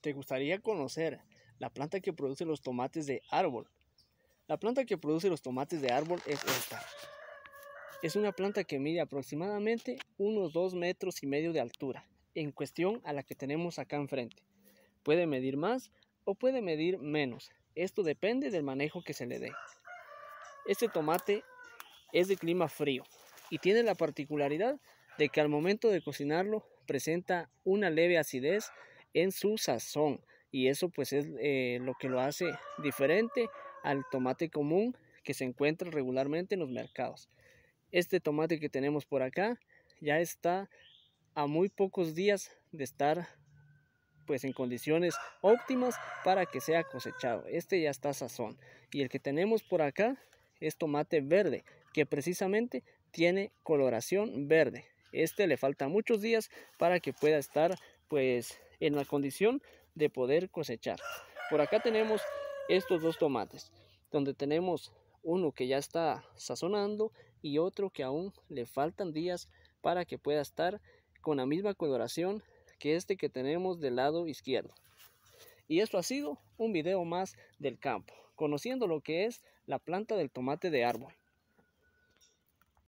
¿Te gustaría conocer la planta que produce los tomates de árbol? La planta que produce los tomates de árbol es esta. Es una planta que mide aproximadamente unos 2 metros y medio de altura, en cuestión a la que tenemos acá enfrente. Puede medir más o puede medir menos. Esto depende del manejo que se le dé. Este tomate es de clima frío y tiene la particularidad de que al momento de cocinarlo presenta una leve acidez en su sazón y eso pues es eh, lo que lo hace diferente al tomate común que se encuentra regularmente en los mercados. Este tomate que tenemos por acá ya está a muy pocos días de estar pues en condiciones óptimas para que sea cosechado. Este ya está sazón y el que tenemos por acá es tomate verde que precisamente tiene coloración verde. Este le falta muchos días para que pueda estar pues en la condición de poder cosechar. Por acá tenemos estos dos tomates, donde tenemos uno que ya está sazonando y otro que aún le faltan días para que pueda estar con la misma coloración que este que tenemos del lado izquierdo. Y esto ha sido un video más del campo, conociendo lo que es la planta del tomate de árbol.